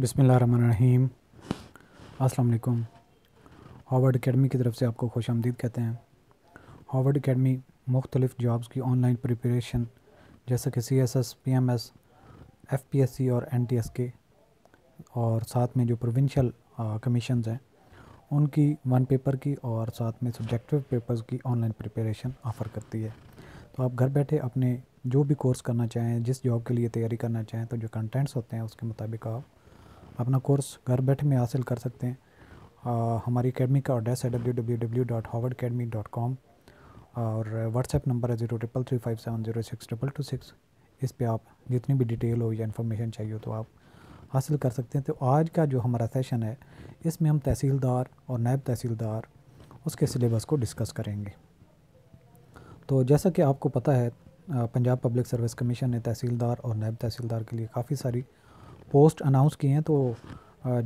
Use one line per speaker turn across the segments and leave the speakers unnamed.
बसमीम अल्लाम Harvard academy की तरफ से आपको खुश आमदीद कहते हैं हार्वर्ड अकेडमी मुख्तलिफ़ जॉब्स की ऑनलाइन प्रिपरेशन जैसे कि C S S P M S F P S C और एन टी एस के और साथ में जो प्रोविंशल कमीशन हैं उनकी वन पेपर की और साथ में सब्जेक्टिव पेपर्स की ऑनलाइन प्रिपरेशन ऑफ़र करती है तो आप घर बैठे अपने जो भी कोर्स करना चाहें जिस जॉब के लिए तैयारी करना चाहें तो जो कंटेंट्स होते हैं उसके मुताबिक आप अपना कोर्स घर बैठे में हासिल कर सकते हैं आ, हमारी अकेडमी का एड्रेस है W W W dot Harvard Academy dot com और व्हाट्सएप नंबर है zero triple three five seven zero six triple two six इस पर आप जितनी भी डिटेल हो या इन्फॉर्मेशन चाहिए हो तो आप हासिल कर सकते हैं तो आज का जो हमारा सेशन है इसमें हम तहसीलदार और नायब तहसीलदार उसके सिलेबस को डिस्कस करेंगे तो जैसा कि आपको पता है पंजाब पब्लिक सर्विस कमीशन ने तहसीलदार और नायब तहसीलदार के लिए काफ़ी सारी पोस्ट अनाउंस किए हैं तो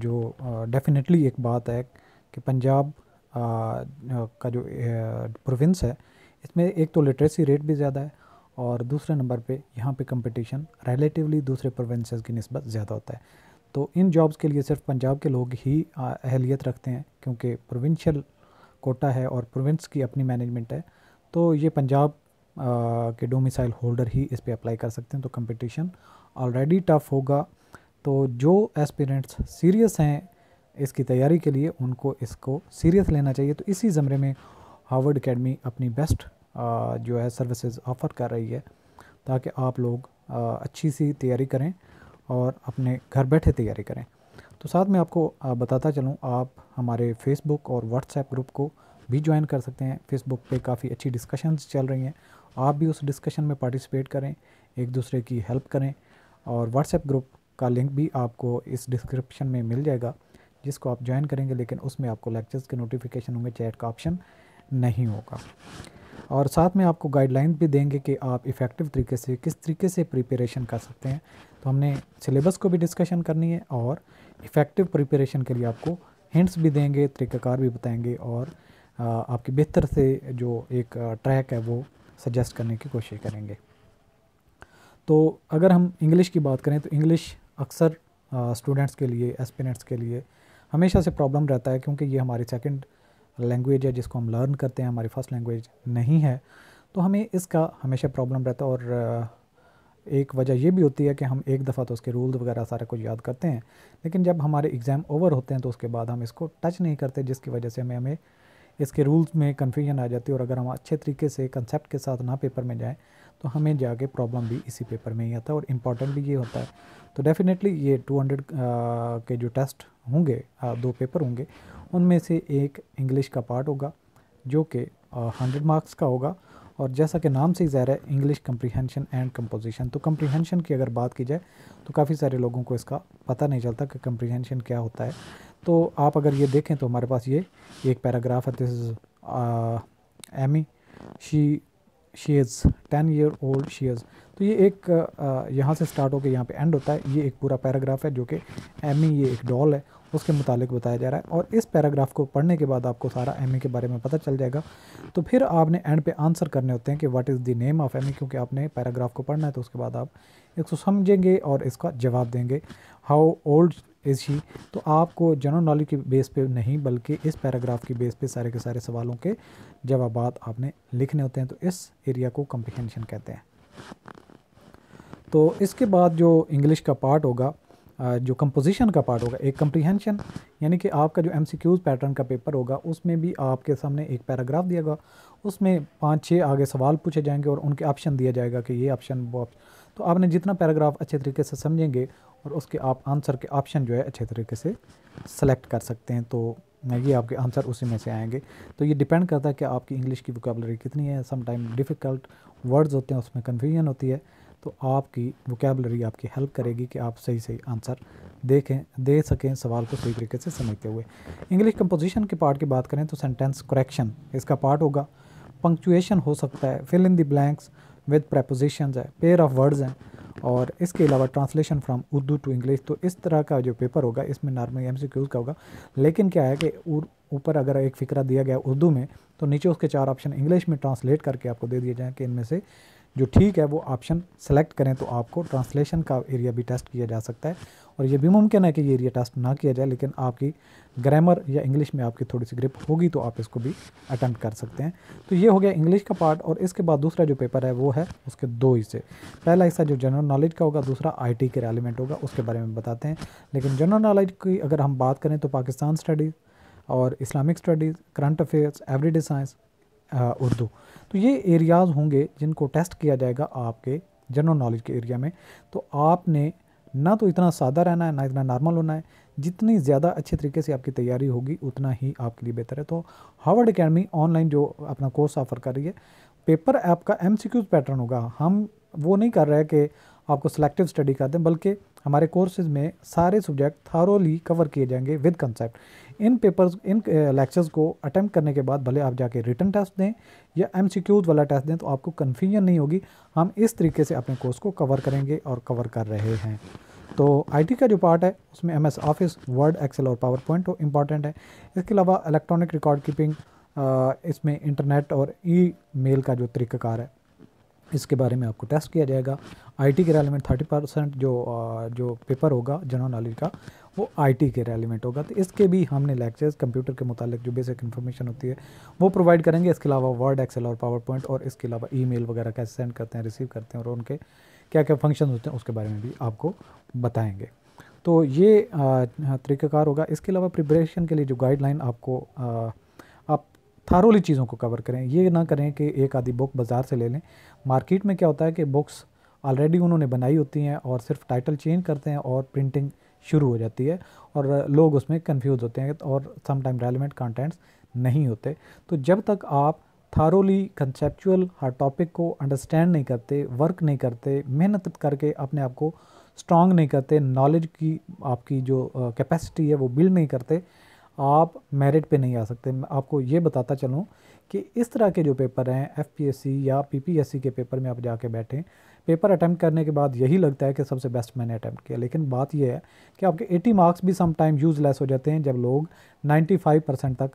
जो डेफिनेटली एक बात है कि पंजाब का जो प्रोविंस है इसमें एक तो लिटरेसी रेट भी ज़्यादा है और दूसरे नंबर पे यहाँ पे कंपटीशन रिलेटिवली दूसरे प्रोविंसेस की नस्बत ज़्यादा होता है तो इन जॉब्स के लिए सिर्फ पंजाब के लोग ही अहलियत रखते हैं क्योंकि प्रोविंशियल कोटा है और प्रोविंस की अपनी मैनेजमेंट है तो ये पंजाब के डोमिसाइल होल्डर ही इस पर अप्लाई कर सकते हैं तो कंपटीशन ऑलरेडी टफ़ होगा तो जो एस्पिरेंट्स सीरियस हैं इसकी तैयारी के लिए उनको इसको सीरियस लेना चाहिए तो इसी ज़मरे में हार्वर्ड अकेडमी अपनी बेस्ट जो है सर्विसेज ऑफ़र कर रही है ताकि आप लोग अच्छी सी तैयारी करें और अपने घर बैठे तैयारी करें तो साथ में आपको बताता चलूँ आप हमारे फेसबुक और व्हाट्सएप ग्रुप को भी ज्वाइन कर सकते हैं फेसबुक पे काफ़ी अच्छी डिस्कशंस चल रही हैं आप भी उस डिस्कशन में पार्टिसिपेट करें एक दूसरे की हेल्प करें और व्हाट्सएप ग्रुप का लिंक भी आपको इस डिस्क्रिप्शन में मिल जाएगा जिसको आप ज्वाइन करेंगे लेकिन उसमें आपको लेक्चर्स के नोटिफिकेशन होंगे चैट का ऑप्शन नहीं होगा और साथ में आपको गाइडलाइन भी देंगे कि आप इफ़ेक्टिव तरीके से किस तरीके से प्रिपरेशन कर सकते हैं तो हमने सिलेबस को भी डिस्कशन करनी है और इफ़ेक्टिव प्रिपरेशन के लिए आपको हिंट्स भी देंगे तरीक़ाकार भी बताएंगे और आपकी बेहतर से जो एक ट्रैक है वो सजेस्ट करने की कोशिश करेंगे तो अगर हम इंग्लिश की बात करें तो इंग्लिश अक्सर स्टूडेंट्स के लिए एस्पिनेंट्स के लिए हमेशा से प्रॉब्लम रहता है क्योंकि ये हमारी सेकेंड लैंग्वेज है जिसको हम लर्न करते हैं हमारी फर्स्ट लैंग्वेज नहीं है तो हमें इसका हमेशा प्रॉब्लम रहता है और एक वजह ये भी होती है कि हम एक दफ़ा तो उसके रूल्स वगैरह सारा कुछ याद करते हैं लेकिन जब हमारे एग्ज़ाम ओवर होते हैं तो उसके बाद हम इसको टच नहीं करते जिसकी वजह से हमें हमें इसके रूल्स में कन्फ्यूजन आ जाती है और अगर हम अच्छे तरीके से कंसेप्ट के साथ ना पेपर में जाएँ तो हमें जाके प्रॉब्लम भी इसी पेपर में ही आता है और इम्पॉर्टेंट भी ये होता है तो डेफिनेटली ये 200 के जो टेस्ट होंगे दो पेपर होंगे उनमें से एक इंग्लिश का पार्ट होगा जो कि हंड्रेड मार्क्स का होगा और जैसा कि नाम से ही ज़ाहिर है इंग्लिश कम्प्रीहेंशन एंड कम्पोजिशन तो कम्प्रीहेंशन की अगर बात की जाए तो काफ़ी सारे लोगों को इसका पता नहीं चलता कि कम्प्रीहेंशन क्या होता है तो आप अगर ये देखें तो हमारे पास ये एक पैराग्राफ है this is Amy she she's ten year old she's तो ये एक यहाँ से स्टार्ट होकर यहाँ पे एंड होता है ये एक पूरा पैराग्राफ है जो कि एमी e ये एक डॉल है उसके मुतालिक बताया जा रहा है और इस पैराग्राफ को पढ़ने के बाद आपको सारा एमी e के बारे में पता चल जाएगा तो फिर आपने एंड पे आंसर करने होते हैं कि what is the name of Amy क्योंकि आपने पैराग्राफ को पढ़ना है तो उसके बाद आप इसको समझेंगे और इसका जवाब देंगे हाउ ओल्ड इज ही तो आपको जनरल नॉलेज के बेस पे नहीं बल्कि इस पैराग्राफ के बेस पे सारे के सारे सवालों के जवाब आपने लिखने होते हैं तो इस एरिया को कम्प्रिहेंशन कहते हैं तो इसके बाद जो इंग्लिश का पार्ट होगा जो कंपोजिशन का पार्ट होगा एक कम्प्रीहेंशन यानी कि आपका जो एम पैटर्न का पेपर होगा उसमें भी आपके सामने एक पैराग्राफ दिया गया उसमें पाँच छः आगे सवाल पूछे जाएंगे और उनके ऑप्शन दिया जाएगा कि ये ऑप्शन वो तो आपने जितना पैराग्राफ अच्छे तरीके से समझेंगे और उसके आप आंसर के ऑप्शन जो है अच्छे तरीके से सेलेक्ट कर सकते हैं तो ये आपके आंसर उसी में से आएंगे तो ये डिपेंड करता है कि आपकी इंग्लिश की वोकेबलरी कितनी है समटाइम डिफ़िकल्ट वर्ड्स होते हैं उसमें कन्फ्यूजन होती है तो आपकी वोकेबलरी आपकी हेल्प करेगी कि आप सही सही आंसर देखें दे सकें सवाल को सही तरीके से समझते हुए इंग्लिश कंपोजिशन के पार्ट की बात करें तो सेंटेंस करेक्शन इसका पार्ट होगा पंक्चुएशन हो सकता है fill in the blanks with prepositions है पेयर ऑफ वर्ड्स हैं और इसके अलावा translation from Urdu to English तो इस तरह का जो पेपर होगा इसमें नॉर्मल एम का होगा लेकिन क्या है कि ऊपर अगर एक फ़िक्रा दिया गया उर्दू में तो नीचे उसके चार ऑप्शन इंग्लिश में ट्रांसलेट करके आपको दे दिए जाएँ कि इनमें से जो ठीक है वो ऑप्शन सेलेक्ट करें तो आपको ट्रांसलेशन का एरिया भी टेस्ट किया जा सकता है और ये भी मुमकिन है कि ये एरिया टेस्ट ना किया जाए लेकिन आपकी ग्रामर या इंग्लिश में आपकी थोड़ी सी ग्रिप होगी तो आप इसको भी अटैम्प्ट कर सकते हैं तो ये हो गया इंग्लिश का पार्ट और इसके बाद दूसरा जो पेपर है वो है उसके दो हिस्से पहला हिस्सा जो जनरल नॉलेज का होगा दूसरा आई के रेलिमेंट होगा उसके बारे में बताते हैं लेकिन जनरल नॉलेज की अगर हम बात करें तो पाकिस्तान स्टडीज़ और Islamic studies current affairs everyday science Urdu तो ये एरियाज़ होंगे जिनको टेस्ट किया जाएगा आपके जनरल नॉलेज के एरिया में तो आपने ना तो इतना सादा रहना है ना इतना नॉर्मल होना है जितनी ज़्यादा अच्छे तरीके से आपकी तैयारी होगी उतना ही आपके लिए बेहतर है तो हार्वर्ड अकेडमी ऑनलाइन जो अपना कोर्स ऑफर कर रही है पेपर ऐप का एम पैटर्न होगा हम वो नहीं कर रहे कि आपको सिलेक्टिव स्टडी कर दें बल्कि हमारे कोर्सेज में सारे सब्जेक्ट थारोली कवर किए जाएंगे with concept in papers in lectures को अटैम्प्ट करने के बाद भले आप जाके रिटर्न टेस्ट दें या एम वाला टेस्ट दें तो आपको कन्फ्यूजन नहीं होगी हम इस तरीके से अपने कोर्स को कवर करेंगे और कवर कर रहे हैं तो आईटी का जो पार्ट है उसमें एमएस ऑफिस वर्ड एक्सेल और पावर पॉइंट तो इंपॉर्टेंट है इसके अलावा इलेक्ट्रॉनिक रिकॉर्ड कीपिंग इसमें इंटरनेट और ई मेल का जो तरीक़ाकार है इसके बारे में आपको टेस्ट किया जाएगा आईटी के रेलिमेंट थर्टी परसेंट जो जो पेपर होगा जनरल नॉलेज का वो आईटी के रेलिमेंट होगा तो इसके भी हमने लेक्चर्स कंप्यूटर के मुतालिक जो बेसिक इन्फॉर्मेशन होती है वो प्रोवाइड करेंगे इसके अलावा वर्ड एक्सेल और पावर पॉइंट और इसके अलावा ई वगैरह कैसे सेंड करते हैं रिसीव करते हैं और उनके क्या क्या फंक्शन होते हैं उसके बारे में भी आपको बताएँगे तो ये तरीक़ाकार होगा इसके अलावा प्रिपरेशन के लिए जो गाइडलाइन आपको आ, आप थारोली चीज़ों को कवर करें ये ना करें कि एक आधी बुक बाज़ार से ले लें मार्केट में क्या होता है कि बुक्स ऑलरेडी उन्होंने बनाई होती हैं और सिर्फ टाइटल चेंज करते हैं और प्रिंटिंग शुरू हो जाती है और लोग उसमें कन्फ्यूज़ होते हैं और समटाइम रेलिवेंट कॉन्टेंट्स नहीं होते तो जब तक आप थारोली कंसेप्चुअल हर टॉपिक को अंडरस्टैंड नहीं करते वर्क नहीं करते मेहनत करके अपने आप को स्ट्रॉन्ग नहीं करते नॉलेज की आपकी जो कैपेसिटी है वो बिल्ड नहीं करते आप मेरिट पे नहीं आ सकते मैं आपको ये बताता चलूँ कि इस तरह के जो पेपर हैं एफपीएससी या पीपीएससी के पेपर में आप जाके बैठें पेपर अटैम्प्ट करने के बाद यही लगता है कि सबसे बेस्ट मैंने अटैम्प्ट किया लेकिन बात यह है कि आपके 80 मार्क्स भी सम टाइम यूजलेस हो जाते हैं जब लोग 95 परसेंट तक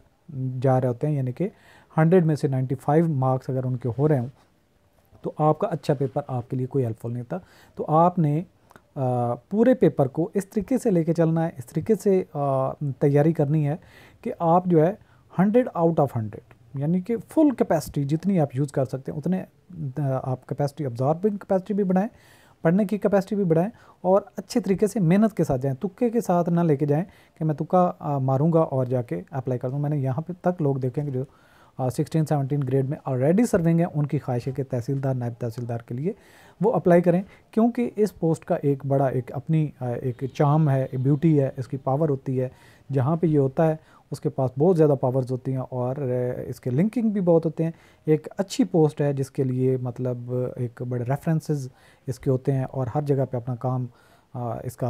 जा रहे होते हैं यानी कि 100 में से 95 मार्क्स अगर उनके हो रहे हों तो आपका अच्छा पेपर आपके लिए कोई हेल्पफुल नहीं था तो आपने पूरे पेपर को इस तरीके से लेके चलना है इस तरीके से तैयारी करनी है कि आप जो है हंड्रेड आउट ऑफ हंड्रेड यानी कि फुल कैपेसिटी जितनी आप यूज़ कर सकते हैं उतने आप कैपेसिटी ऑब्जॉर्बिंग कैपेसिटी भी बढ़ाएं पढ़ने की कैपेसिटी भी बढ़ाएं और अच्छे तरीके से मेहनत के साथ जाएं तुक्के के साथ ना लेके जाएं कि मैं तुक्का मारूंगा और जाके अप्लाई कर दूँ मैंने यहाँ पे तक लोग देखें कि जो सिक्सटीन सेवनटीन ग्रेड में ऑलरेडी सर्विंग है उनकी ख्वाहिश है कि तहसीलदार नायब तहसीलदार के लिए वो अप्लाई करें क्योंकि इस पोस्ट का एक बड़ा एक अपनी uh, एक चाम है एक ब्यूटी है इसकी पावर होती है जहाँ पे ये होता है उसके पास बहुत ज़्यादा पावर्स होती हैं और uh, इसके लिंकिंग भी बहुत होते हैं एक अच्छी पोस्ट है जिसके लिए मतलब एक बड़े रेफरेंसेस इसके होते हैं और हर जगह पे अपना काम इसका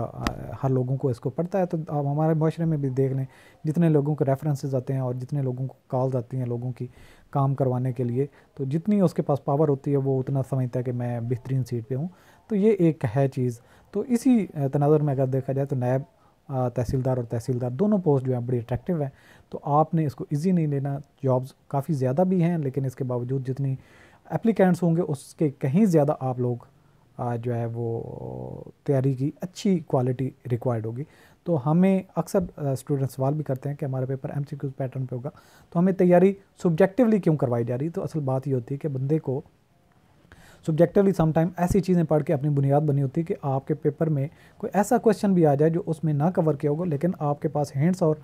हर लोगों को इसको पढ़ता है तो आप हमारे माशरे में भी देख लें जितने लोगों को रेफरेंसेज आते हैं और जितने लोगों को कॉल्स आती हैं लोगों की काम करवाने के लिए तो जितनी उसके पास पावर होती है वो उतना समझता है कि मैं बेहतरीन सीट पर हूँ तो ये एक है चीज़ तो इसी तनाजर में अगर देखा जाए तो नायब तहसीलदार और तहसीलदार दोनों पोस्ट जो हैं बड़ी अट्रैक्टिव हैं तो आपने इसको ईजी नहीं लेना जॉब्स काफ़ी ज़्यादा भी हैं लेकिन इसके बावजूद जितनी एप्लीकेंट्स होंगे उसके कहीं ज़्यादा आप लोग जो है वो तैयारी की अच्छी क्वालिटी रिक्वायर्ड होगी तो हमें अक्सर स्टूडेंट सवाल भी करते हैं कि हमारा पेपर एम पैटर्न पे होगा तो हमें तैयारी सब्जेक्टिवली क्यों करवाई जा रही तो असल बात ये होती है कि बंदे को सब्जेक्टिवली समटाइम ऐसी चीज़ें पढ़ के अपनी बुनियाद बनी होती है कि आपके पेपर में कोई ऐसा क्वेश्चन भी आ जाए जो उसमें ना कवर किया होगा लेकिन आपके पास हैंड्स और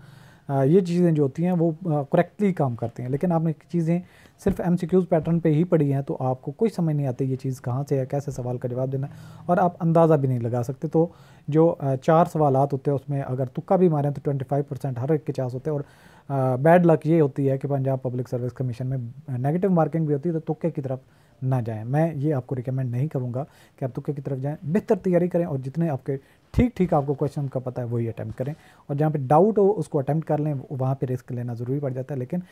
ये चीज़ें जो होती हैं वो करेक्टली काम करती हैं लेकिन आपने चीज़ें सिर्फ एम पैटर्न पे ही पढ़ी हैं तो आपको कोई समझ नहीं आती ये चीज़ कहाँ से है कैसे सवाल का जवाब देना है और आप अंदाज़ा भी नहीं लगा सकते तो जो चार सवाल होते हैं उसमें अगर तुक्का भी मारें तो ट्वेंटी फाइव परसेंट हर एक के चांस होते हैं और बैड लक ये होती है कि पंजाब पब्लिक सर्विस कमीशन में नेगेटिव मार्किंग भी होती है तो तुक्के की तरफ ना जाएं मैं ये आपको रिकमेंड नहीं करूँगा कि आप तुक्के की तरफ जाएं बेहतर तैयारी करें और जितने आपके ठीक ठीक आपको क्वेश्चन का पता है वही अटैम्प्ट करें और जहाँ पे डाउट हो उसको अटैम्प्ट कर लें वहाँ पे रिस्क लेना ज़रूरी पड़ जाता है लेकिन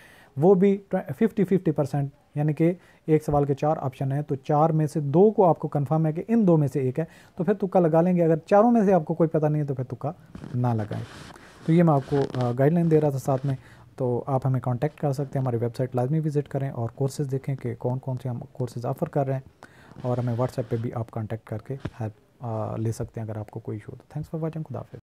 वो भी फिफ्टी फिफ्टी परसेंट यानी कि एक सवाल के चार ऑप्शन हैं तो चार में से दो को आपको कन्फर्म है कि इन दो में से एक है तो फिर तुक्का लगा लेंगे अगर चारों में से आपको कोई पता नहीं है तो फिर तुक्का ना लगाएं तो ये मैं आपको गाइडलाइन दे रहा था साथ में तो आप हमें कॉन्टैक्ट कर सकते हैं हमारी वेबसाइट लाजमी विज़िट करें और कोर्सेज़ देखें कि कौन कौन से हम कोर्सेज़ ऑफ़र कर रहे हैं और हमें व्हाट्सएप पे भी आप कांटेक्ट करके हेल्प ले सकते हैं अगर आपको कोई इशू हो तो थैंक्स फॉर वॉचिंग खुदाफिज